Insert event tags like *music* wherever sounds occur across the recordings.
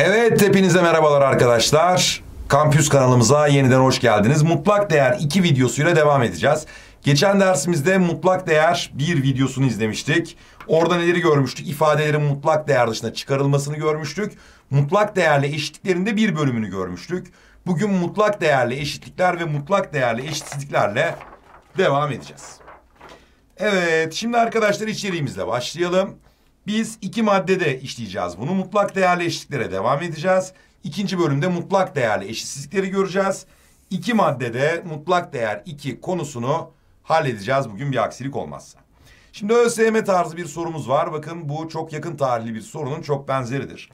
Evet hepinize merhabalar arkadaşlar. Kampüs kanalımıza yeniden hoş geldiniz. Mutlak değer 2 videosuyla devam edeceğiz. Geçen dersimizde mutlak değer 1 videosunu izlemiştik. Orada neleri görmüştük? İfadelerin mutlak değer dışına çıkarılmasını görmüştük. Mutlak değerle eşitliklerinde bir bölümünü görmüştük. Bugün mutlak değerli eşitlikler ve mutlak değerli eşitsizliklerle devam edeceğiz. Evet şimdi arkadaşlar içeriğimizle başlayalım. Biz iki maddede işleyeceğiz bunu. Mutlak değerli eşitliklere devam edeceğiz. İkinci bölümde mutlak değerli eşitsizlikleri göreceğiz. İki maddede mutlak değer iki konusunu halledeceğiz bugün bir aksilik olmazsa. Şimdi ÖSYM tarzı bir sorumuz var. Bakın bu çok yakın tarihli bir sorunun çok benzeridir.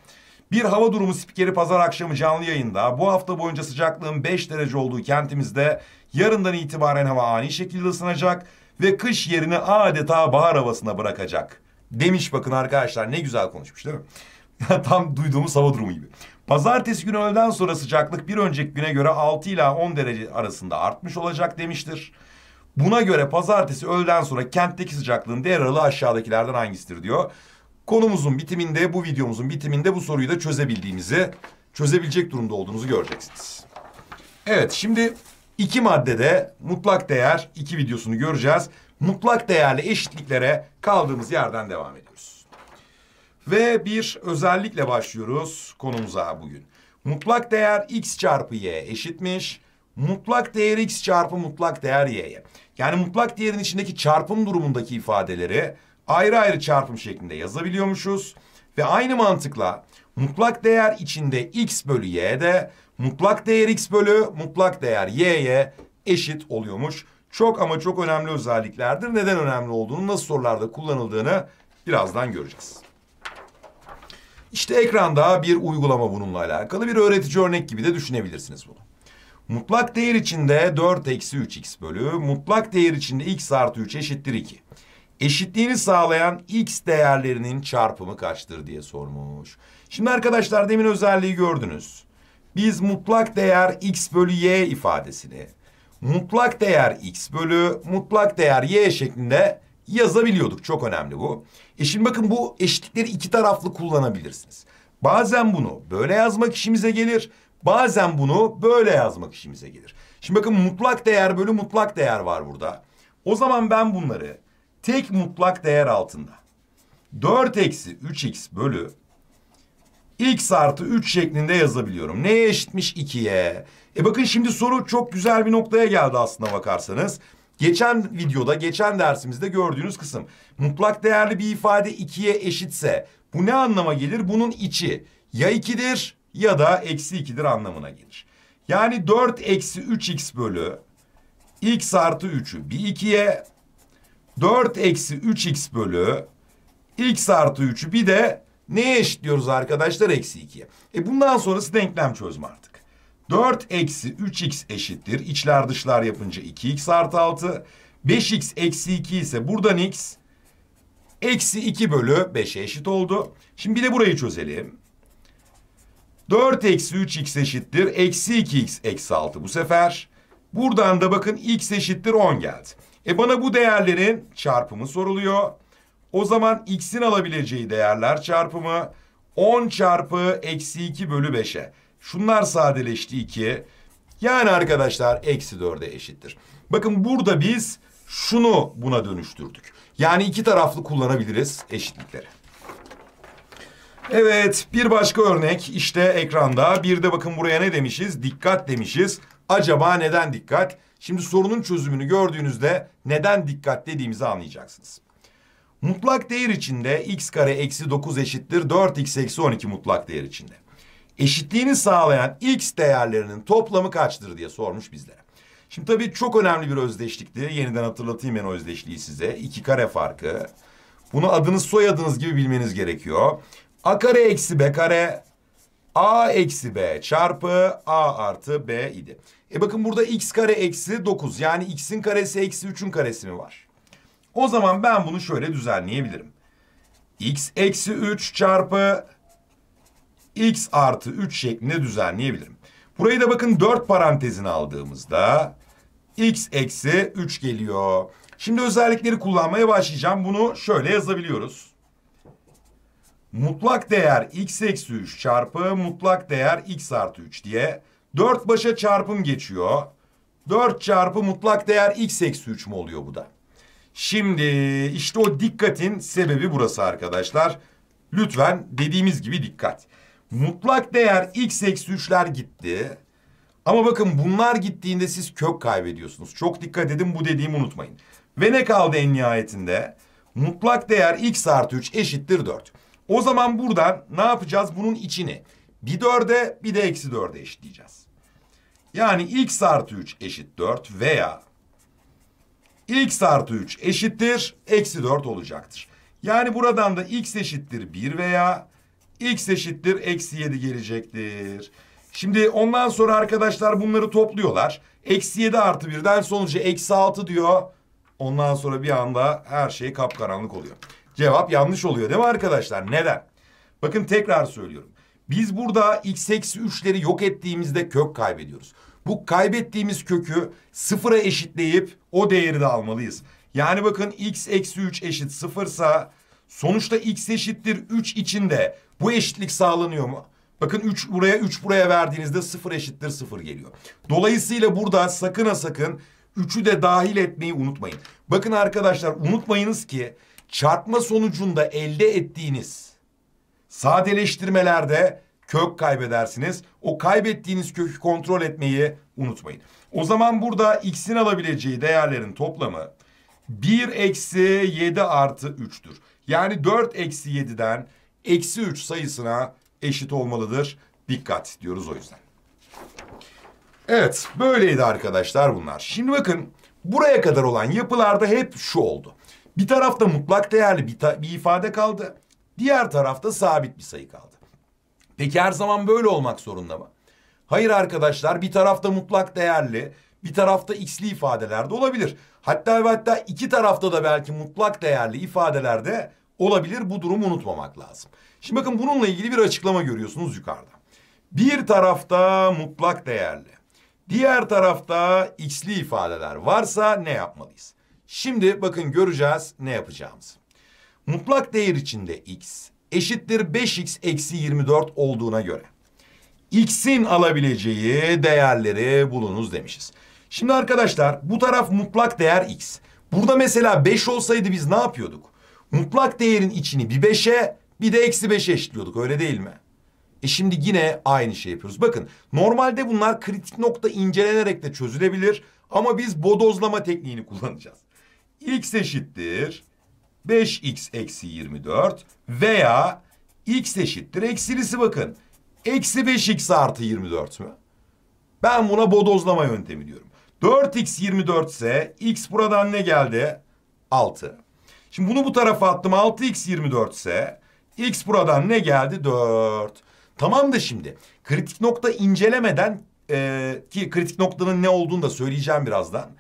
Bir hava durumu spikeri pazar akşamı canlı yayında bu hafta boyunca sıcaklığın 5 derece olduğu kentimizde yarından itibaren hava ani şekilde ısınacak ve kış yerini adeta bahar havasına bırakacak. Demiş bakın arkadaşlar ne güzel konuşmuş değil mi? *laughs* Tam duyduğumuz hava durumu gibi. Pazartesi günü öğleden sonra sıcaklık bir önceki güne göre 6 ila 10 derece arasında artmış olacak demiştir. Buna göre pazartesi öğleden sonra kentteki sıcaklığın değer aralığı aşağıdakilerden hangisidir diyor. Konumuzun bitiminde bu videomuzun bitiminde bu soruyu da çözebildiğimizi çözebilecek durumda olduğunuzu göreceksiniz. Evet şimdi iki maddede mutlak değer iki videosunu göreceğiz mutlak değerli eşitliklere kaldığımız yerden devam ediyoruz. Ve bir özellikle başlıyoruz konumuza bugün. Mutlak değer x çarpı y eşitmiş. Mutlak değer x çarpı mutlak değer y'ye. Yani mutlak değerin içindeki çarpım durumundaki ifadeleri ayrı ayrı çarpım şeklinde yazabiliyormuşuz. Ve aynı mantıkla mutlak değer içinde x bölü y de mutlak değer x bölü mutlak değer y'ye eşit oluyormuş çok ama çok önemli özelliklerdir. Neden önemli olduğunu, nasıl sorularda kullanıldığını birazdan göreceğiz. İşte ekranda bir uygulama bununla alakalı. Bir öğretici örnek gibi de düşünebilirsiniz bunu. Mutlak değer içinde 4 eksi 3x bölü, mutlak değer içinde x artı 3 eşittir 2. Eşitliğini sağlayan x değerlerinin çarpımı kaçtır diye sormuş. Şimdi arkadaşlar demin özelliği gördünüz. Biz mutlak değer x bölü y ifadesini mutlak değer x bölü mutlak değer y şeklinde yazabiliyorduk. Çok önemli bu. E şimdi bakın bu eşitlikleri iki taraflı kullanabilirsiniz. Bazen bunu böyle yazmak işimize gelir. Bazen bunu böyle yazmak işimize gelir. Şimdi bakın mutlak değer bölü mutlak değer var burada. O zaman ben bunları tek mutlak değer altında 4 eksi 3x bölü x artı 3 şeklinde yazabiliyorum. Neye eşitmiş? 2'ye. E bakın şimdi soru çok güzel bir noktaya geldi aslında bakarsanız. Geçen videoda, geçen dersimizde gördüğünüz kısım. Mutlak değerli bir ifade 2'ye eşitse bu ne anlama gelir? Bunun içi ya 2'dir ya da eksi 2'dir anlamına gelir. Yani 4 eksi 3x bölü x artı 3'ü bir 2'ye 4 eksi 3x bölü x artı 3'ü bir de Neye diyoruz arkadaşlar? Eksi 2'ye. E bundan sonrası denklem çözme artık. 4 eksi 3x eşittir. İçler dışlar yapınca 2x artı 6. 5x eksi 2 ise buradan x eksi 2 bölü 5'e eşit oldu. Şimdi bir de burayı çözelim. 4 eksi 3x eşittir. Eksi 2x eksi 6 bu sefer. Buradan da bakın x eşittir 10 geldi. E bana bu değerlerin çarpımı soruluyor. O zaman x'in alabileceği değerler çarpımı 10 çarpı eksi 2 bölü 5'e. Şunlar sadeleşti 2. Yani arkadaşlar eksi 4'e eşittir. Bakın burada biz şunu buna dönüştürdük. Yani iki taraflı kullanabiliriz eşitlikleri. Evet bir başka örnek işte ekranda. Bir de bakın buraya ne demişiz? Dikkat demişiz. Acaba neden dikkat? Şimdi sorunun çözümünü gördüğünüzde neden dikkat dediğimizi anlayacaksınız. Mutlak değer içinde x kare eksi 9 eşittir 4x eksi 12 mutlak değer içinde. Eşitliğini sağlayan x değerlerinin toplamı kaçtır diye sormuş bizlere. Şimdi tabii çok önemli bir özdeşlikti. Yeniden hatırlatayım ben o özdeşliği size. İki kare farkı. Bunu adınız soyadınız gibi bilmeniz gerekiyor. A kare eksi B kare A eksi B çarpı A artı B idi. E bakın burada x kare eksi 9 yani x'in karesi eksi 3'ün karesi mi var? O zaman ben bunu şöyle düzenleyebilirim. x eksi 3 çarpı x artı 3 şeklinde düzenleyebilirim. Burayı da bakın 4 parantezin aldığımızda x eksi 3 geliyor. Şimdi özellikleri kullanmaya başlayacağım. Bunu şöyle yazabiliyoruz. Mutlak değer x eksi 3 çarpı mutlak değer x artı 3 diye 4 başa çarpım geçiyor. 4 çarpı mutlak değer x eksi 3 mü oluyor bu da? Şimdi işte o dikkatin sebebi burası arkadaşlar. Lütfen dediğimiz gibi dikkat. Mutlak değer x eksi 3'ler gitti. Ama bakın bunlar gittiğinde siz kök kaybediyorsunuz. Çok dikkat edin bu dediğimi unutmayın. Ve ne kaldı en nihayetinde? Mutlak değer x artı 3 eşittir 4. O zaman buradan ne yapacağız? Bunun içini bir 4'e bir de eksi 4'e eşitleyeceğiz. Yani x artı 3 eşit 4 veya x artı 3 eşittir eksi 4 olacaktır. Yani buradan da x eşittir 1 veya x eşittir eksi 7 gelecektir. Şimdi ondan sonra arkadaşlar bunları topluyorlar. Eksi 7 artı 1'den sonucu eksi 6 diyor. Ondan sonra bir anda her şey kapkaranlık oluyor. Cevap yanlış oluyor değil mi arkadaşlar? Neden? Bakın tekrar söylüyorum. Biz burada x eksi 3'leri yok ettiğimizde kök kaybediyoruz. Bu kaybettiğimiz kökü sıfıra eşitleyip o değeri de almalıyız. Yani bakın x eksi 3 eşit 0 ise sonuçta x eşittir 3 içinde bu eşitlik sağlanıyor mu? Bakın 3 buraya 3 buraya verdiğinizde 0 eşittir 0 geliyor. Dolayısıyla burada sakın ha sakın 3'ü de dahil etmeyi unutmayın. Bakın arkadaşlar unutmayınız ki çarpma sonucunda elde ettiğiniz sadeleştirmelerde kök kaybedersiniz. O kaybettiğiniz kökü kontrol etmeyi unutmayın. O zaman burada x'in alabileceği değerlerin toplamı 1 eksi 7 artı 3'tür. Yani 4 eksi 7'den eksi 3 sayısına eşit olmalıdır. Dikkat diyoruz o yüzden. Evet böyleydi arkadaşlar bunlar. Şimdi bakın buraya kadar olan yapılarda hep şu oldu. Bir tarafta mutlak değerli bir, bir ifade kaldı. Diğer tarafta sabit bir sayı kaldı. Peki her zaman böyle olmak zorunda mı? Hayır arkadaşlar bir tarafta mutlak değerli, bir tarafta x'li ifadeler de olabilir. Hatta ve hatta iki tarafta da belki mutlak değerli ifadeler de olabilir. Bu durumu unutmamak lazım. Şimdi bakın bununla ilgili bir açıklama görüyorsunuz yukarıda. Bir tarafta mutlak değerli, diğer tarafta x'li ifadeler varsa ne yapmalıyız? Şimdi bakın göreceğiz ne yapacağımız. Mutlak değer içinde x eşittir 5x eksi 24 olduğuna göre X'in alabileceği değerleri bulunuz demişiz. Şimdi arkadaşlar bu taraf mutlak değer X. Burada mesela 5 olsaydı biz ne yapıyorduk? Mutlak değerin içini bir 5'e bir de eksi 5'e eşitliyorduk öyle değil mi? E şimdi yine aynı şey yapıyoruz. Bakın normalde bunlar kritik nokta incelenerek de çözülebilir. Ama biz bodozlama tekniğini kullanacağız. X eşittir 5x eksi 24 veya x eşittir eksilisi bakın. Eksi 5x artı 24 mü? Ben buna bodozlama yöntemi diyorum. 4x 24 ise x buradan ne geldi? 6. Şimdi bunu bu tarafa attım 6x 24 ise x buradan ne geldi? 4. Tamam da şimdi kritik nokta incelemeden e, ki kritik noktanın ne olduğunu da söyleyeceğim birazdan.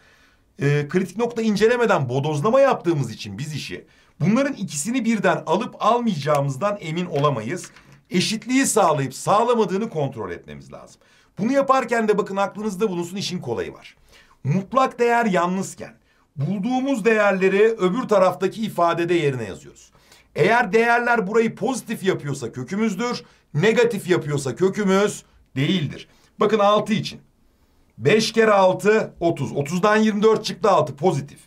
E, kritik nokta incelemeden bodozlama yaptığımız için biz işi bunların ikisini birden alıp almayacağımızdan emin olamayız eşitliği sağlayıp sağlamadığını kontrol etmemiz lazım. Bunu yaparken de bakın aklınızda bulunsun işin kolayı var. Mutlak değer yalnızken bulduğumuz değerleri öbür taraftaki ifadede yerine yazıyoruz. Eğer değerler burayı pozitif yapıyorsa kökümüzdür, negatif yapıyorsa kökümüz değildir. Bakın 6 için. 5 kere 6 30. 30'dan 24 çıktı 6 pozitif.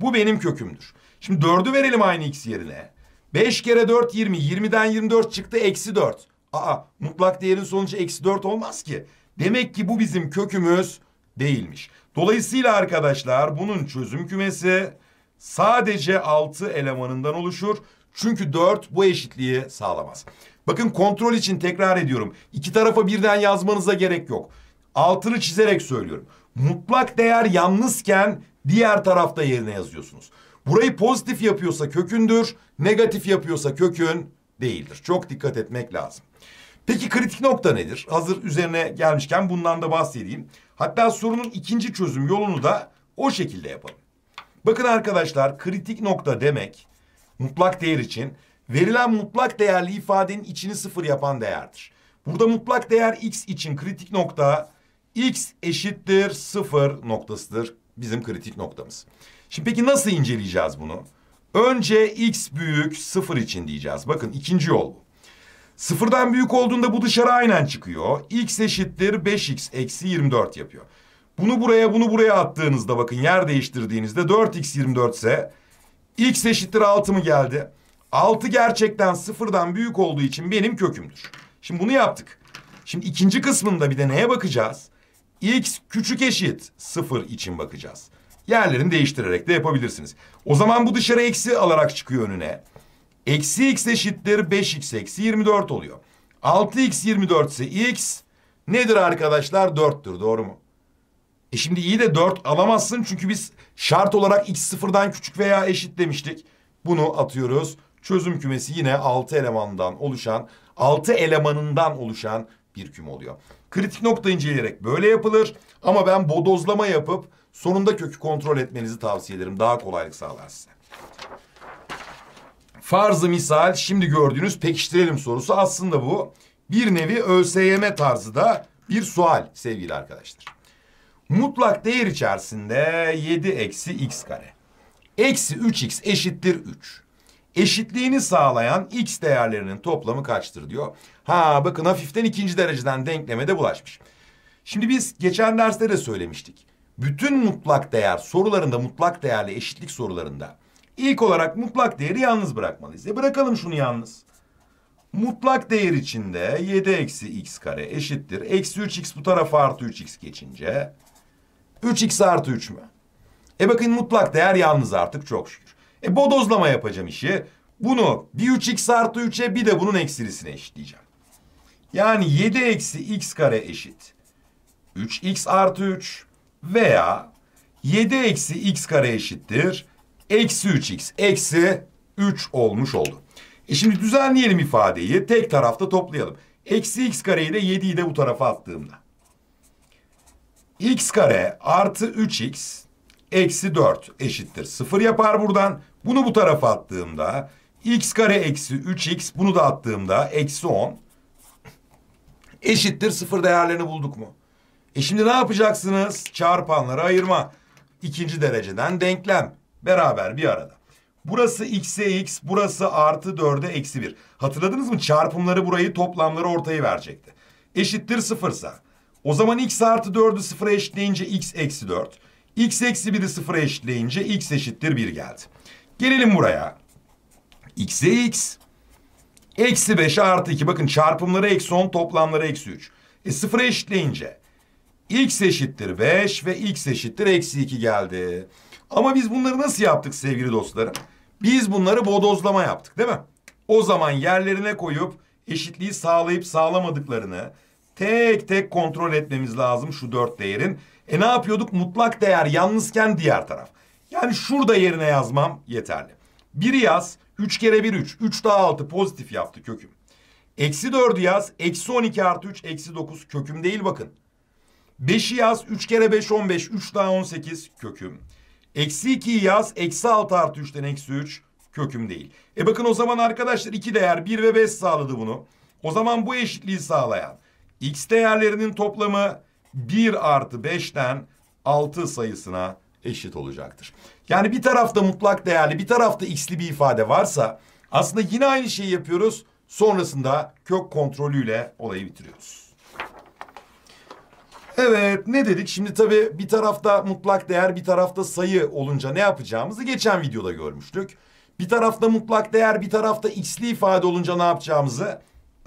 Bu benim kökümdür. Şimdi 4'ü verelim aynı x yerine. 5 kere 4 20. 20'den 24 çıktı eksi 4. Aa mutlak değerin sonucu eksi 4 olmaz ki. Demek ki bu bizim kökümüz değilmiş. Dolayısıyla arkadaşlar bunun çözüm kümesi sadece 6 elemanından oluşur. Çünkü 4 bu eşitliği sağlamaz. Bakın kontrol için tekrar ediyorum. İki tarafa birden yazmanıza gerek yok. Altını çizerek söylüyorum. Mutlak değer yalnızken diğer tarafta yerine yazıyorsunuz. Burayı pozitif yapıyorsa kökündür, negatif yapıyorsa kökün değildir. Çok dikkat etmek lazım. Peki kritik nokta nedir? Hazır üzerine gelmişken bundan da bahsedeyim. Hatta sorunun ikinci çözüm yolunu da o şekilde yapalım. Bakın arkadaşlar kritik nokta demek mutlak değer için verilen mutlak değerli ifadenin içini sıfır yapan değerdir. Burada mutlak değer x için kritik nokta x eşittir sıfır noktasıdır bizim kritik noktamız. Şimdi peki nasıl inceleyeceğiz bunu? Önce x büyük sıfır için diyeceğiz. Bakın ikinci yol bu. Sıfırdan büyük olduğunda bu dışarı aynen çıkıyor. x eşittir 5x eksi 24 yapıyor. Bunu buraya bunu buraya attığınızda bakın yer değiştirdiğinizde 4x 24 ise x eşittir 6 mı geldi? 6 gerçekten sıfırdan büyük olduğu için benim kökümdür. Şimdi bunu yaptık. Şimdi ikinci kısmında bir de neye bakacağız? x küçük eşit sıfır için bakacağız. Yerlerini değiştirerek de yapabilirsiniz. O zaman bu dışarı eksi alarak çıkıyor önüne. Eksi x eşittir 5x eksi 24 oluyor. 6x 24 ise x nedir arkadaşlar? 4'tür doğru mu? E şimdi iyi de 4 alamazsın çünkü biz şart olarak x sıfırdan küçük veya eşit demiştik. Bunu atıyoruz. Çözüm kümesi yine 6 elemandan oluşan, 6 elemanından oluşan bir küme oluyor. Kritik nokta inceleyerek böyle yapılır. Ama ben bodozlama yapıp Sonunda kökü kontrol etmenizi tavsiye ederim. Daha kolaylık sağlar size. Farzı misal şimdi gördüğünüz pekiştirelim sorusu aslında bu. Bir nevi ÖSYM tarzı da bir sual sevgili arkadaşlar. Mutlak değer içerisinde 7 eksi x kare. Eksi 3x eşittir 3. Eşitliğini sağlayan x değerlerinin toplamı kaçtır diyor. Ha bakın hafiften ikinci dereceden denklemede bulaşmış. Şimdi biz geçen derste de söylemiştik bütün mutlak değer sorularında mutlak değerli eşitlik sorularında ilk olarak mutlak değeri yalnız bırakmalıyız. E bırakalım şunu yalnız. Mutlak değer içinde 7 eksi x kare eşittir. Eksi 3x bu tarafa artı 3x geçince 3x artı 3 mü? E bakın mutlak değer yalnız artık çok şükür. E bodozlama yapacağım işi. Bunu bir 3x artı 3'e bir de bunun eksilisine eşitleyeceğim. Yani 7 eksi x kare eşit. 3x artı 3 veya 7 eksi x kare eşittir. Eksi 3x eksi 3 olmuş oldu. E şimdi düzenleyelim ifadeyi. Tek tarafta toplayalım. Eksi x kareyi de 7'yi de bu tarafa attığımda. x kare artı 3x eksi 4 eşittir. 0 yapar buradan. Bunu bu tarafa attığımda x kare eksi 3x bunu da attığımda eksi 10 eşittir 0 değerlerini bulduk mu? E şimdi ne yapacaksınız? Çarpanları ayırma. İkinci dereceden denklem. Beraber bir arada. Burası x'e x, burası artı dörde eksi bir. Hatırladınız mı? Çarpımları burayı, toplamları ortayı verecekti. Eşittir sıfırsa. O zaman x artı dördü sıfıra eşitleyince x eksi dört. x eksi biri sıfıra eşitleyince x eşittir bir geldi. Gelelim buraya. x'e x. Eksi beş artı iki. Bakın çarpımları eksi on, toplamları eksi üç. E sıfıra eşitleyince x eşittir 5 ve x eşittir eksi 2 geldi. Ama biz bunları nasıl yaptık sevgili dostlarım? Biz bunları bodozlama yaptık değil mi? O zaman yerlerine koyup eşitliği sağlayıp sağlamadıklarını tek tek kontrol etmemiz lazım şu dört değerin. E ne yapıyorduk? Mutlak değer yalnızken diğer taraf. Yani şurada yerine yazmam yeterli. Biri yaz. Üç kere bir üç. Üç daha altı pozitif yaptı köküm. Eksi dördü yaz. Eksi 12 artı 3, Eksi dokuz köküm değil bakın. 5'i yaz. 3 kere 5 15. 3 daha 18 köküm. Eksi 2'yi yaz. Eksi 6 artı 3'ten eksi 3 köküm değil. E bakın o zaman arkadaşlar iki değer 1 ve 5 sağladı bunu. O zaman bu eşitliği sağlayan x değerlerinin toplamı 1 artı 5'ten 6 sayısına eşit olacaktır. Yani bir tarafta mutlak değerli bir tarafta x'li bir ifade varsa aslında yine aynı şeyi yapıyoruz. Sonrasında kök kontrolüyle olayı bitiriyoruz. Evet ne dedik? Şimdi tabii bir tarafta mutlak değer bir tarafta sayı olunca ne yapacağımızı geçen videoda görmüştük. Bir tarafta mutlak değer bir tarafta x'li ifade olunca ne yapacağımızı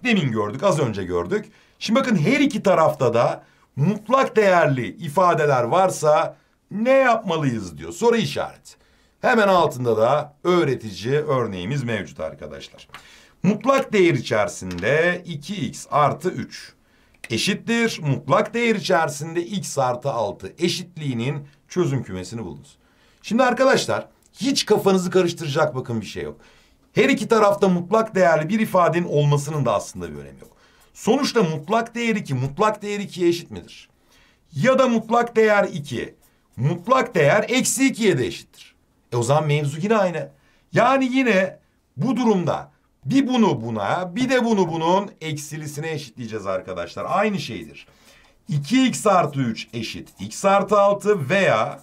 demin gördük az önce gördük. Şimdi bakın her iki tarafta da mutlak değerli ifadeler varsa ne yapmalıyız diyor soru işareti. Hemen altında da öğretici örneğimiz mevcut arkadaşlar. Mutlak değer içerisinde 2x artı 3 eşittir. Mutlak değer içerisinde x artı 6 eşitliğinin çözüm kümesini buldunuz. Şimdi arkadaşlar hiç kafanızı karıştıracak bakın bir şey yok. Her iki tarafta mutlak değerli bir ifadenin olmasının da aslında bir önemi yok. Sonuçta mutlak değer 2 mutlak değer 2'ye eşit midir? Ya da mutlak değer 2 mutlak değer eksi 2'ye de eşittir. E o zaman mevzu yine aynı. Yani yine bu durumda bir bunu buna bir de bunu bunun eksilisine eşitleyeceğiz arkadaşlar. Aynı şeydir. 2x artı 3 eşit x artı 6 veya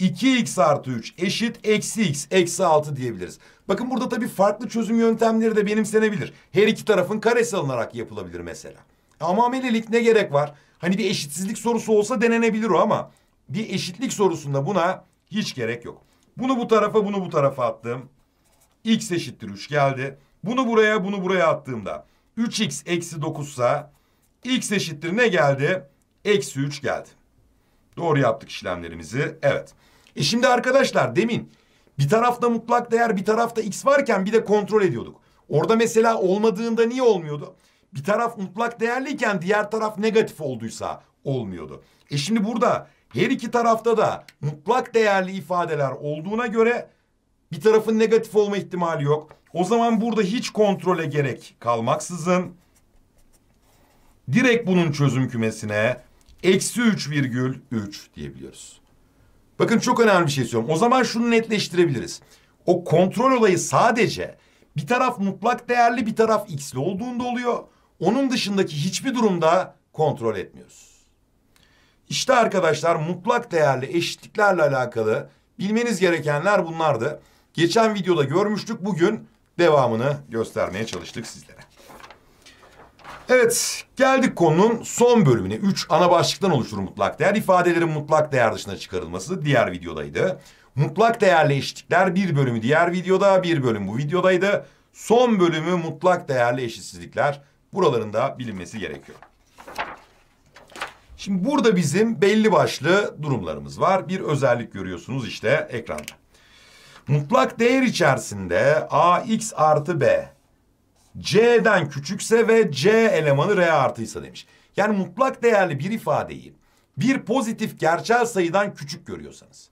2x artı 3 eşit eksi x eksi 6 diyebiliriz. Bakın burada tabii farklı çözüm yöntemleri de benimsenebilir. Her iki tarafın karesi alınarak yapılabilir mesela. Ama amelilik ne gerek var? Hani bir eşitsizlik sorusu olsa denenebilir o ama bir eşitlik sorusunda buna hiç gerek yok. Bunu bu tarafa bunu bu tarafa attım x eşittir 3 geldi. Bunu buraya bunu buraya attığımda 3x eksi 9 ise x eşittir ne geldi? Eksi 3 geldi. Doğru yaptık işlemlerimizi. Evet. E şimdi arkadaşlar demin bir tarafta mutlak değer bir tarafta x varken bir de kontrol ediyorduk. Orada mesela olmadığında niye olmuyordu? Bir taraf mutlak değerliyken diğer taraf negatif olduysa olmuyordu. E şimdi burada her iki tarafta da mutlak değerli ifadeler olduğuna göre bir tarafın negatif olma ihtimali yok. O zaman burada hiç kontrole gerek kalmaksızın direkt bunun çözüm kümesine eksi 3,3 diyebiliyoruz. Bakın çok önemli bir şey söylüyorum. O zaman şunu netleştirebiliriz. O kontrol olayı sadece bir taraf mutlak değerli bir taraf x'li olduğunda oluyor. Onun dışındaki hiçbir durumda kontrol etmiyoruz. İşte arkadaşlar mutlak değerli eşitliklerle alakalı bilmeniz gerekenler bunlardı. Geçen videoda görmüştük. Bugün devamını göstermeye çalıştık sizlere. Evet, geldik konunun son bölümüne. Üç ana başlıktan oluşur mutlak değer. İfadelerin mutlak değer dışına çıkarılması diğer videodaydı. Mutlak değerli eşitlikler bir bölümü diğer videoda, bir bölüm bu videodaydı. Son bölümü mutlak değerli eşitsizlikler. buralarında bilinmesi gerekiyor. Şimdi burada bizim belli başlı durumlarımız var. Bir özellik görüyorsunuz işte ekranda. Mutlak değer içerisinde ax artı b c'den küçükse ve c elemanı r artıysa demiş. Yani mutlak değerli bir ifadeyi bir pozitif gerçel sayıdan küçük görüyorsanız.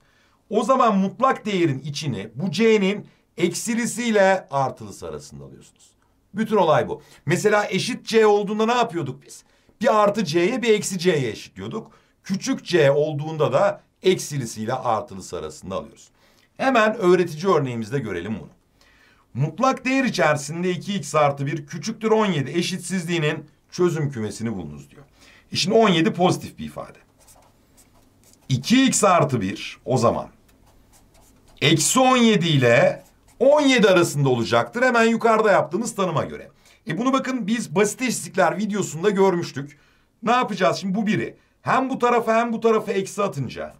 O zaman mutlak değerin içini bu c'nin eksilisiyle artılısı arasında alıyorsunuz. Bütün olay bu. Mesela eşit c olduğunda ne yapıyorduk biz? Bir artı c'ye bir eksi c'ye eşitliyorduk. Küçük c olduğunda da eksilisiyle artılısı arasında alıyorsunuz. Hemen öğretici örneğimizde görelim bunu. Mutlak değer içerisinde 2x artı 1 küçüktür 17 eşitsizliğinin çözüm kümesini bulunuz diyor. E şimdi 17 pozitif bir ifade. 2x artı 1 o zaman eksi 17 ile 17 arasında olacaktır. Hemen yukarıda yaptığımız tanıma göre. E bunu bakın biz basit eşitlikler videosunda görmüştük. Ne yapacağız şimdi bu biri. Hem bu tarafa hem bu tarafa eksi atınca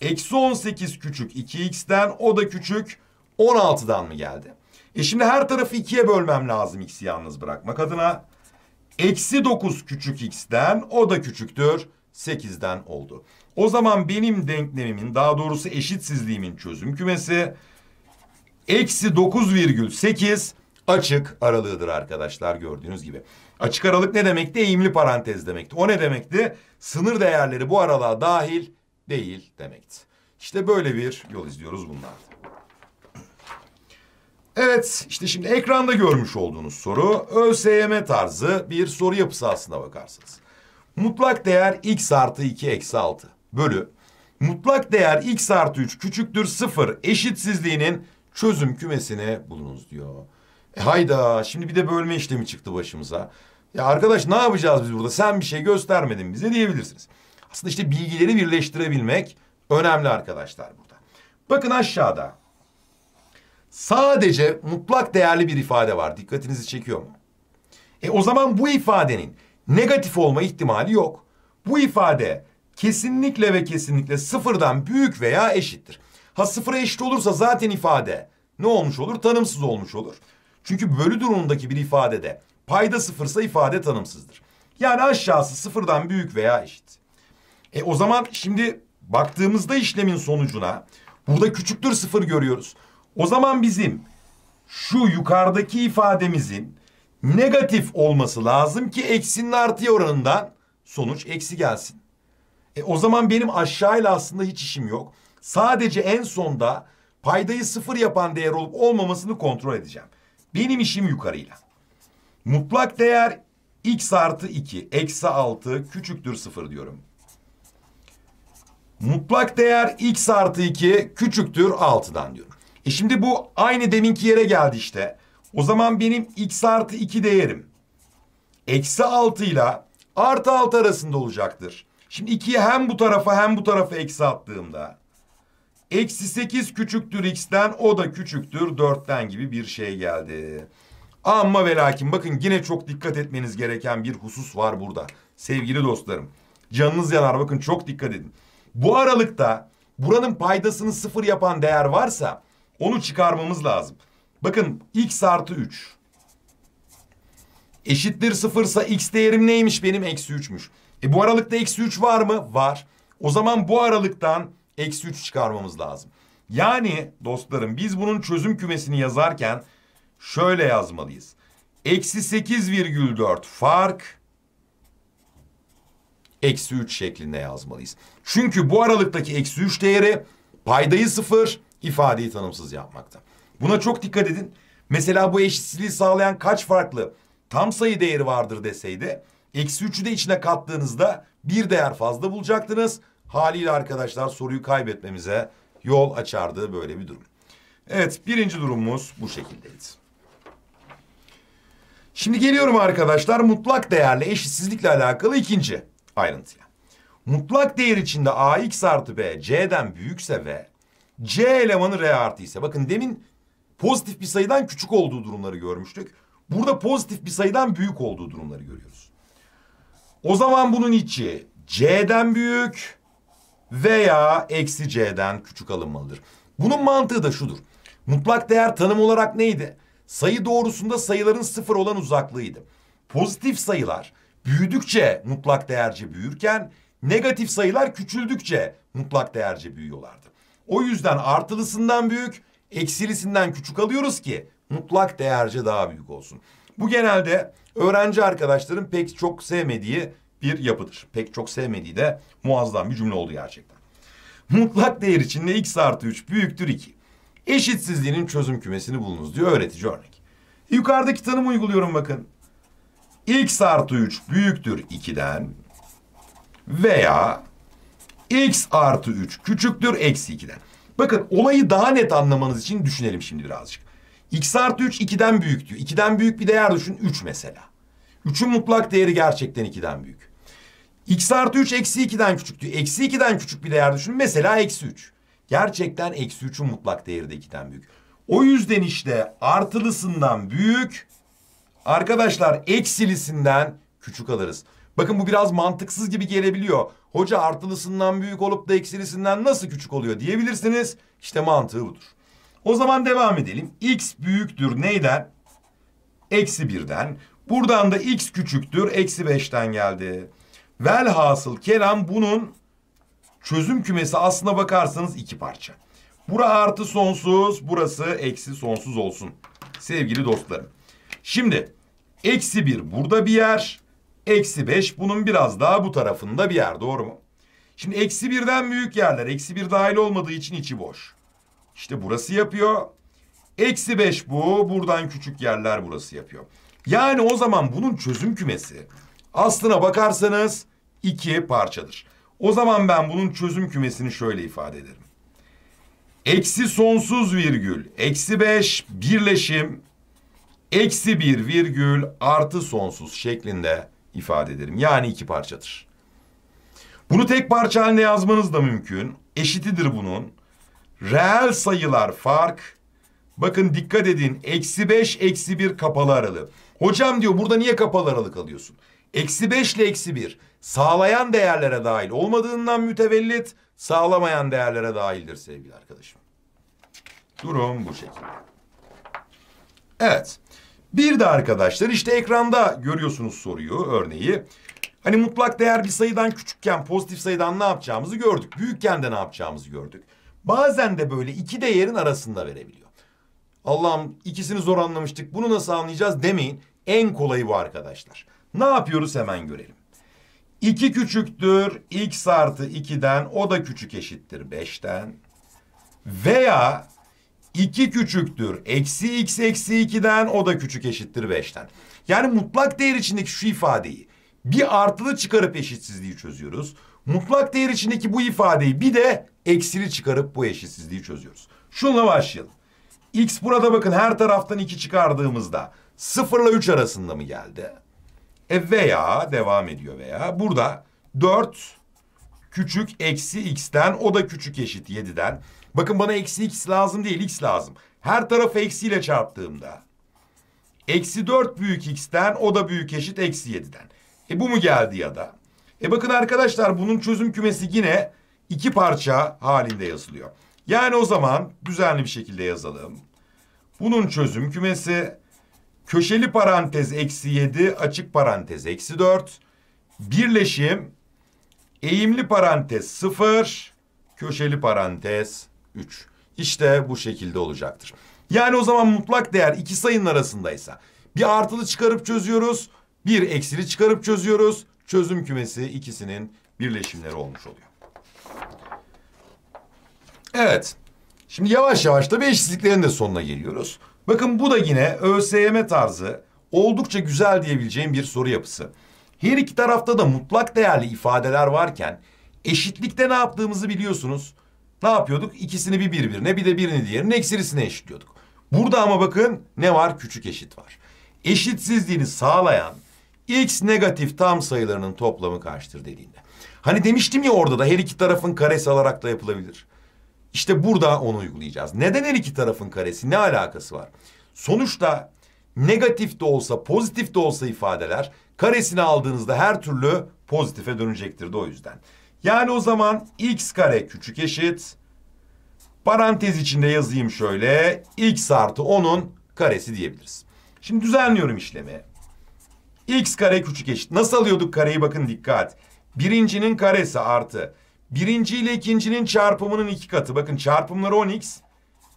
Eksi 18 küçük 2x'ten o da küçük 16'dan mı geldi? E şimdi her tarafı 2'ye bölmem lazım x'i yalnız bırakmak adına. Eksi 9 küçük x'ten o da küçüktür 8'den oldu. O zaman benim denklemimin daha doğrusu eşitsizliğimin çözüm kümesi eksi 9,8 açık aralığıdır arkadaşlar gördüğünüz gibi. Açık aralık ne demekti? Eğimli parantez demekti. O ne demekti? Sınır değerleri bu aralığa dahil değil demekti. İşte böyle bir yol izliyoruz bunlarda. Evet, işte şimdi ekranda görmüş olduğunuz soru ÖSYM tarzı bir soru yapısı aslında bakarsanız. Mutlak değer x artı 2 eksi 6 bölü mutlak değer x artı 3 küçüktür 0 eşitsizliğinin çözüm kümesini bulunuz diyor. E hayda şimdi bir de bölme işlemi çıktı başımıza. Ya arkadaş ne yapacağız biz burada sen bir şey göstermedin bize diyebilirsiniz. Aslında işte bilgileri birleştirebilmek önemli arkadaşlar burada. Bakın aşağıda. Sadece mutlak değerli bir ifade var. Dikkatinizi çekiyor mu? E o zaman bu ifadenin negatif olma ihtimali yok. Bu ifade kesinlikle ve kesinlikle sıfırdan büyük veya eşittir. Ha sıfıra eşit olursa zaten ifade ne olmuş olur? Tanımsız olmuş olur. Çünkü bölü durumundaki bir ifadede payda sıfırsa ifade tanımsızdır. Yani aşağısı sıfırdan büyük veya eşit. E o zaman şimdi baktığımızda işlemin sonucuna burada küçüktür sıfır görüyoruz. O zaman bizim şu yukarıdaki ifademizin negatif olması lazım ki eksinin artıya oranından sonuç eksi gelsin. E o zaman benim aşağıyla aslında hiç işim yok. Sadece en sonda paydayı sıfır yapan değer olup olmamasını kontrol edeceğim. Benim işim yukarıyla. Mutlak değer x artı 2 eksi 6 küçüktür sıfır diyorum. Mutlak değer x artı 2 küçüktür 6'dan diyorum. E şimdi bu aynı deminki yere geldi işte. O zaman benim x artı 2 değerim eksi 6 ile artı 6 arasında olacaktır. Şimdi 2'yi hem bu tarafa hem bu tarafa eksi attığımda eksi 8 küçüktür x'ten o da küçüktür 4'ten gibi bir şey geldi. Ama ve lakin bakın yine çok dikkat etmeniz gereken bir husus var burada. Sevgili dostlarım canınız yanar bakın çok dikkat edin. Bu aralıkta buranın paydasını sıfır yapan değer varsa onu çıkarmamız lazım. Bakın x artı 3 eşittir sıfırsa x değerim neymiş benim? Eksi 3'müş. E bu aralıkta eksi 3 var mı? Var. O zaman bu aralıktan eksi 3 çıkarmamız lazım. Yani dostlarım biz bunun çözüm kümesini yazarken şöyle yazmalıyız. Eksi 8,4 fark eksi 3 şeklinde yazmalıyız. Çünkü bu aralıktaki eksi 3 değeri paydayı sıfır ifadeyi tanımsız yapmakta. Buna çok dikkat edin. Mesela bu eşitsizliği sağlayan kaç farklı tam sayı değeri vardır deseydi eksi 3'ü de içine kattığınızda bir değer fazla bulacaktınız. Haliyle arkadaşlar soruyu kaybetmemize yol açardı böyle bir durum. Evet birinci durumumuz bu şekildeydi. Şimdi geliyorum arkadaşlar mutlak değerle eşitsizlikle alakalı ikinci ayrıntıya. Mutlak değer içinde ax artı b c'den büyükse ve c elemanı r artı ise bakın demin pozitif bir sayıdan küçük olduğu durumları görmüştük. Burada pozitif bir sayıdan büyük olduğu durumları görüyoruz. O zaman bunun içi c'den büyük veya eksi c'den küçük alınmalıdır. Bunun mantığı da şudur. Mutlak değer tanım olarak neydi? Sayı doğrusunda sayıların sıfır olan uzaklığıydı. Pozitif sayılar büyüdükçe mutlak değerce büyürken negatif sayılar küçüldükçe mutlak değerce büyüyorlardı. O yüzden artılısından büyük, eksilisinden küçük alıyoruz ki mutlak değerce daha büyük olsun. Bu genelde öğrenci arkadaşların pek çok sevmediği bir yapıdır. Pek çok sevmediği de muazzam bir cümle oldu gerçekten. Mutlak değer içinde x artı 3 büyüktür 2. Eşitsizliğinin çözüm kümesini bulunuz diyor öğretici örnek. Yukarıdaki tanımı uyguluyorum bakın x artı 3 büyüktür 2'den veya x artı 3 küçüktür eksi 2'den. Bakın olayı daha net anlamanız için düşünelim şimdi birazcık. x artı 3 2'den büyük diyor. 2'den büyük bir değer düşün 3 mesela. 3'ün mutlak değeri gerçekten 2'den büyük. x artı 3 eksi 2'den küçük diyor. Eksi 2'den küçük bir değer düşün mesela eksi 3. Gerçekten eksi 3'ün mutlak değeri de 2'den büyük. O yüzden işte artılısından büyük Arkadaşlar eksilisinden küçük alırız. Bakın bu biraz mantıksız gibi gelebiliyor. Hoca artılısından büyük olup da eksilisinden nasıl küçük oluyor diyebilirsiniz. İşte mantığı budur. O zaman devam edelim. X büyüktür neyden? Eksi birden. Buradan da x küçüktür. Eksi beşten geldi. Velhasıl Kerem bunun çözüm kümesi aslına bakarsanız iki parça. Bura artı sonsuz, burası eksi sonsuz olsun. Sevgili dostlarım. Şimdi Eksi bir burada bir yer. Eksi beş bunun biraz daha bu tarafında bir yer doğru mu? Şimdi eksi birden büyük yerler. Eksi bir dahil olmadığı için içi boş. İşte burası yapıyor. Eksi beş bu. Buradan küçük yerler burası yapıyor. Yani o zaman bunun çözüm kümesi aslına bakarsanız iki parçadır. O zaman ben bunun çözüm kümesini şöyle ifade ederim. Eksi sonsuz virgül eksi beş birleşim eksi bir virgül artı sonsuz şeklinde ifade ederim. Yani iki parçadır. Bunu tek parça halinde yazmanız da mümkün. Eşitidir bunun. Reel sayılar fark. Bakın dikkat edin. Eksi beş, eksi bir kapalı aralık. Hocam diyor burada niye kapalı aralık alıyorsun? Eksi beş ile eksi bir sağlayan değerlere dahil olmadığından mütevellit sağlamayan değerlere dahildir sevgili arkadaşım. Durum bu şekilde. Evet. Bir de arkadaşlar işte ekranda görüyorsunuz soruyu, örneği. Hani mutlak değer bir sayıdan küçükken pozitif sayıdan ne yapacağımızı gördük. Büyükken de ne yapacağımızı gördük. Bazen de böyle iki değerin arasında verebiliyor. Allah'ım ikisini zor anlamıştık bunu nasıl anlayacağız demeyin. En kolayı bu arkadaşlar. Ne yapıyoruz hemen görelim. 2 küçüktür x artı 2'den o da küçük eşittir 5'ten. Veya 2 küçüktür. Eksi x eksi 2'den o da küçük eşittir 5'ten. Yani mutlak değer içindeki şu ifadeyi bir artılı çıkarıp eşitsizliği çözüyoruz. Mutlak değer içindeki bu ifadeyi bir de eksili çıkarıp bu eşitsizliği çözüyoruz. Şunla başlayalım. X burada bakın her taraftan 2 çıkardığımızda 0 ile 3 arasında mı geldi? E veya devam ediyor veya burada 4 küçük eksi x'ten o da küçük eşit 7'den Bakın bana eksi x lazım değil x lazım. Her tarafı eksiyle çarptığımda. Eksi dört büyük x'ten o da büyük eşit eksi yediden. E bu mu geldi ya da? E bakın arkadaşlar bunun çözüm kümesi yine iki parça halinde yazılıyor. Yani o zaman düzenli bir şekilde yazalım. Bunun çözüm kümesi köşeli parantez eksi yedi açık parantez eksi dört. Birleşim eğimli parantez sıfır köşeli parantez 3. İşte bu şekilde olacaktır. Yani o zaman mutlak değer iki sayının arasındaysa bir artılı çıkarıp çözüyoruz, bir eksili çıkarıp çözüyoruz. Çözüm kümesi ikisinin birleşimleri olmuş oluyor. Evet. Şimdi yavaş yavaş da eşsizliklerin de sonuna geliyoruz. Bakın bu da yine ÖSYM tarzı oldukça güzel diyebileceğim bir soru yapısı. Her iki tarafta da mutlak değerli ifadeler varken eşitlikte ne yaptığımızı biliyorsunuz. Ne yapıyorduk? İkisini bir birbirine bir de birini diğerine eksirisine eşitliyorduk. Burada ama bakın ne var? Küçük eşit var. Eşitsizliğini sağlayan x negatif tam sayılarının toplamı kaçtır dediğinde. Hani demiştim ya orada da her iki tarafın karesi alarak da yapılabilir. İşte burada onu uygulayacağız. Neden her iki tarafın karesi? Ne alakası var? Sonuçta negatif de olsa pozitif de olsa ifadeler karesini aldığınızda her türlü pozitife dönecektir de o yüzden. Yani o zaman x kare küçük eşit. Parantez içinde yazayım şöyle. x artı 10'un karesi diyebiliriz. Şimdi düzenliyorum işlemi. x kare küçük eşit. Nasıl alıyorduk kareyi bakın dikkat. Birincinin karesi artı. Birinci ile ikincinin çarpımının iki katı. Bakın çarpımları 10x.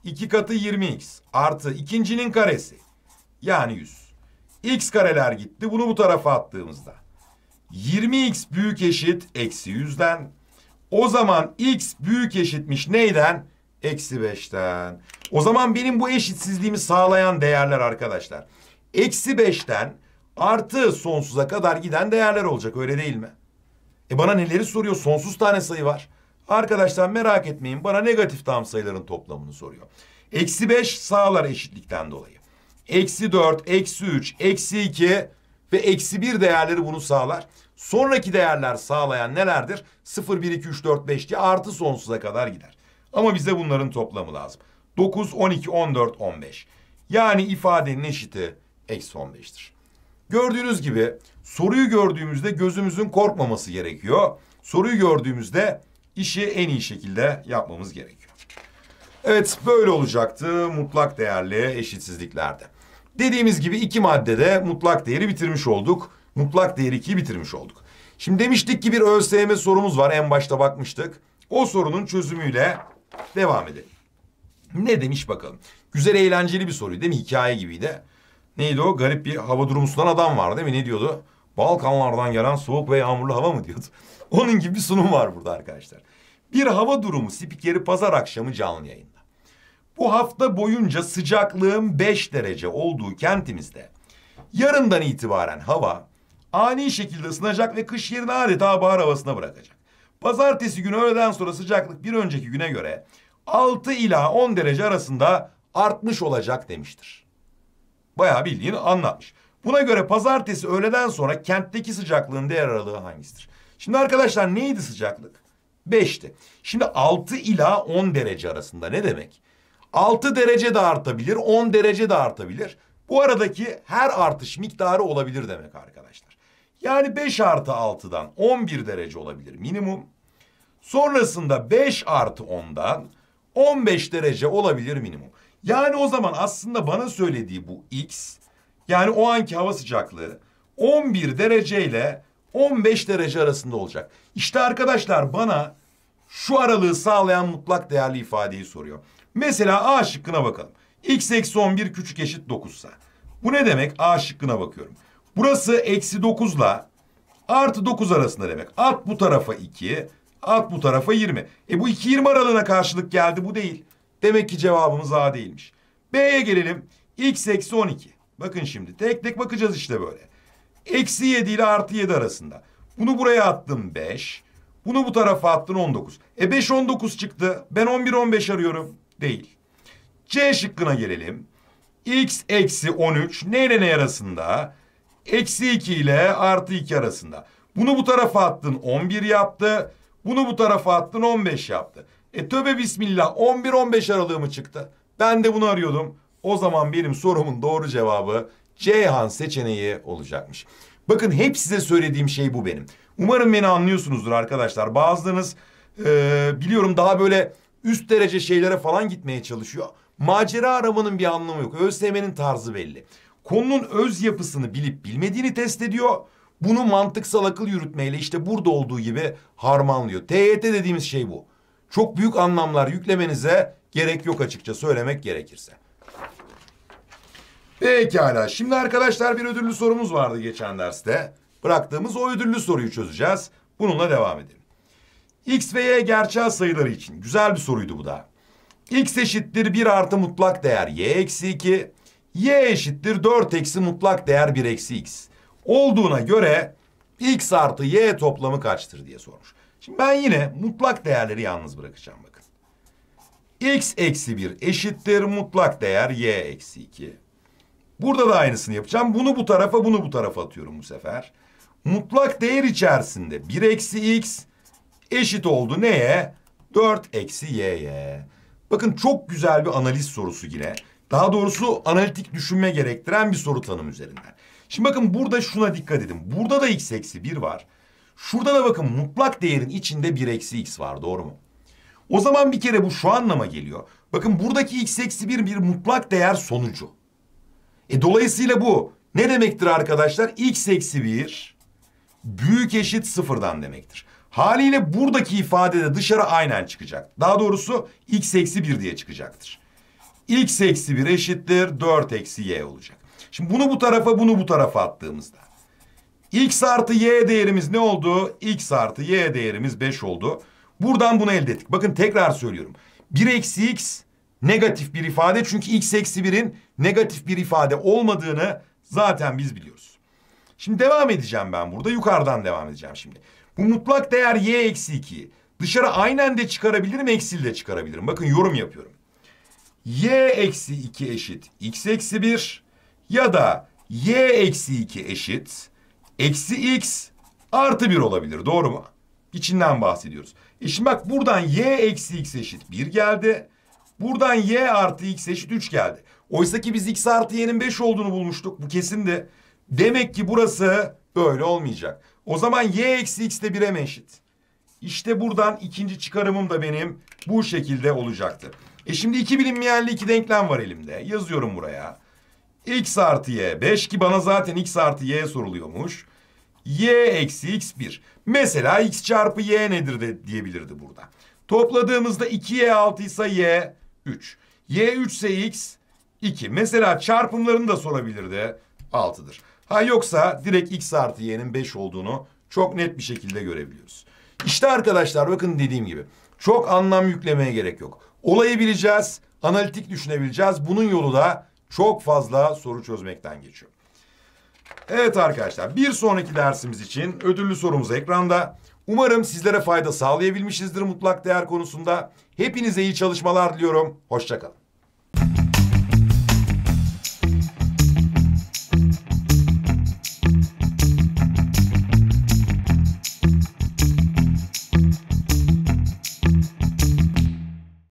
2 katı 20x. Artı ikincinin karesi. Yani 100. x kareler gitti. Bunu bu tarafa attığımızda. 20x büyük eşit eksi 100'den. O zaman x büyük eşitmiş neyden? Eksi 5'ten. O zaman benim bu eşitsizliğimi sağlayan değerler arkadaşlar. Eksi 5'ten artı sonsuza kadar giden değerler olacak öyle değil mi? E bana neleri soruyor? Sonsuz tane sayı var. Arkadaşlar merak etmeyin bana negatif tam sayıların toplamını soruyor. Eksi 5 sağlar eşitlikten dolayı. Eksi 4, eksi 3, eksi 2 ve eksi bir değerleri bunu sağlar. Sonraki değerler sağlayan nelerdir? 0, 1, 2, 3, 4, 5 diye artı sonsuza kadar gider. Ama bize bunların toplamı lazım. 9, 12, 14, 15. Yani ifadenin eşiti eksi 15'tir. Gördüğünüz gibi soruyu gördüğümüzde gözümüzün korkmaması gerekiyor. Soruyu gördüğümüzde işi en iyi şekilde yapmamız gerekiyor. Evet böyle olacaktı mutlak değerli eşitsizliklerde. Dediğimiz gibi iki maddede mutlak değeri bitirmiş olduk. Mutlak değeri 2'yi bitirmiş olduk. Şimdi demiştik ki bir ÖSYM sorumuz var en başta bakmıştık. O sorunun çözümüyle devam edelim. Ne demiş bakalım. Güzel eğlenceli bir soruyu değil mi? Hikaye gibiydi. Neydi o? Garip bir hava durumu sunan adam var değil mi? Ne diyordu? Balkanlardan gelen soğuk ve yağmurlu hava mı diyordu. *laughs* Onun gibi bir sunum var burada arkadaşlar. Bir hava durumu spikeri pazar akşamı canlı yayın. Bu hafta boyunca sıcaklığın 5 derece olduğu kentimizde yarından itibaren hava ani şekilde ısınacak ve kış yerini adeta bahar havasına bırakacak. Pazartesi günü öğleden sonra sıcaklık bir önceki güne göre 6 ila 10 derece arasında artmış olacak demiştir. Bayağı bildiğini anlatmış. Buna göre pazartesi öğleden sonra kentteki sıcaklığın değer aralığı hangisidir? Şimdi arkadaşlar neydi sıcaklık? 5'ti. Şimdi 6 ila 10 derece arasında ne demek? 6 derece de artabilir, 10 derece de artabilir. Bu aradaki her artış miktarı olabilir demek arkadaşlar. Yani 5 artı 6'dan 11 derece olabilir minimum. Sonrasında 5 artı 10'dan 15 derece olabilir minimum. Yani o zaman aslında bana söylediği bu x yani o anki hava sıcaklığı 11 derece ile 15 derece arasında olacak. İşte arkadaşlar bana şu aralığı sağlayan mutlak değerli ifadeyi soruyor. Mesela A şıkkına bakalım. X eksi 11 küçük eşit 9 ise. Bu ne demek? A şıkkına bakıyorum. Burası eksi 9 ile artı 9 arasında demek. At bu tarafa 2, at bu tarafa 20. E bu 2-20 aralığına karşılık geldi bu değil. Demek ki cevabımız A değilmiş. B'ye gelelim. X eksi 12. Bakın şimdi tek tek bakacağız işte böyle. Eksi 7 ile artı 7 arasında. Bunu buraya attım 5. Bunu bu tarafa attın 19. E 5 19 çıktı. Ben 11 15 arıyorum değil. C şıkkına gelelim. X eksi 13 ne ile ne arasında? Eksi 2 ile artı 2 arasında. Bunu bu tarafa attın 11 yaptı. Bunu bu tarafa attın 15 yaptı. E tövbe bismillah 11-15 aralığı mı çıktı? Ben de bunu arıyordum. O zaman benim sorumun doğru cevabı Ceyhan seçeneği olacakmış. Bakın hep size söylediğim şey bu benim. Umarım beni anlıyorsunuzdur arkadaşlar. Bazılarınız e, biliyorum daha böyle üst derece şeylere falan gitmeye çalışıyor. Macera aramanın bir anlamı yok. ÖSYM'nin tarzı belli. Konunun öz yapısını bilip bilmediğini test ediyor. Bunu mantıksal akıl yürütmeyle işte burada olduğu gibi harmanlıyor. TYT dediğimiz şey bu. Çok büyük anlamlar yüklemenize gerek yok açıkça söylemek gerekirse. Pekala. Şimdi arkadaşlar bir ödüllü sorumuz vardı geçen derste. Bıraktığımız o ödüllü soruyu çözeceğiz. Bununla devam edelim. X ve Y gerçel sayıları için. Güzel bir soruydu bu da. X eşittir 1 artı mutlak değer Y eksi 2. Y eşittir 4 eksi mutlak değer 1 eksi X. Olduğuna göre X artı Y toplamı kaçtır diye sormuş. Şimdi ben yine mutlak değerleri yalnız bırakacağım bakın. X eksi 1 eşittir mutlak değer Y eksi 2. Burada da aynısını yapacağım. Bunu bu tarafa bunu bu tarafa atıyorum bu sefer. Mutlak değer içerisinde 1 eksi X eşit oldu neye? 4 eksi y'ye. Bakın çok güzel bir analiz sorusu yine. Daha doğrusu analitik düşünme gerektiren bir soru tanım üzerinden. Şimdi bakın burada şuna dikkat edin. Burada da x eksi 1 var. Şurada da bakın mutlak değerin içinde 1 eksi x var doğru mu? O zaman bir kere bu şu anlama geliyor. Bakın buradaki x eksi 1 bir mutlak değer sonucu. E dolayısıyla bu ne demektir arkadaşlar? x eksi 1 büyük eşit sıfırdan demektir. Haliyle buradaki ifade de dışarı aynen çıkacak. Daha doğrusu x eksi 1 diye çıkacaktır. x eksi 1 eşittir 4 eksi y olacak. Şimdi bunu bu tarafa bunu bu tarafa attığımızda. x artı y değerimiz ne oldu? x artı y değerimiz 5 oldu. Buradan bunu elde ettik. Bakın tekrar söylüyorum. 1 eksi x negatif bir ifade. Çünkü x eksi 1'in negatif bir ifade olmadığını zaten biz biliyoruz. Şimdi devam edeceğim ben burada. Yukarıdan devam edeceğim şimdi. Bu mutlak değer y eksi 2. dışarı aynen de çıkarabilirim, eksiyle de çıkarabilirim. Bakın yorum yapıyorum. y eksi 2 eşit x eksi 1 ya da y eksi 2 eşit eksi x artı 1 olabilir. Doğru mu? İçinden bahsediyoruz. E şimdi bak buradan y eksi x eşit 1 geldi. Buradan y artı x eşit 3 geldi. Oysa ki biz x artı y'nin 5 olduğunu bulmuştuk. Bu kesindi. Demek ki burası böyle olmayacak. O zaman y eksi x de 1'e mi eşit? İşte buradan ikinci çıkarımım da benim bu şekilde olacaktı. E şimdi iki bilinmeyenli iki denklem var elimde. Yazıyorum buraya. x artı y 5 ki bana zaten x artı y soruluyormuş. y eksi x 1. Mesela x çarpı y nedir de diyebilirdi burada. Topladığımızda 2y 6 ise y 3. y 3 ise x 2. Mesela çarpımlarını da sorabilirdi. 6'dır. Ha yoksa direkt x artı y'nin 5 olduğunu çok net bir şekilde görebiliyoruz. İşte arkadaşlar bakın dediğim gibi çok anlam yüklemeye gerek yok. Olayı bileceğiz, analitik düşünebileceğiz. Bunun yolu da çok fazla soru çözmekten geçiyor. Evet arkadaşlar bir sonraki dersimiz için ödüllü sorumuz ekranda. Umarım sizlere fayda sağlayabilmişizdir mutlak değer konusunda. Hepinize iyi çalışmalar diliyorum. Hoşçakalın.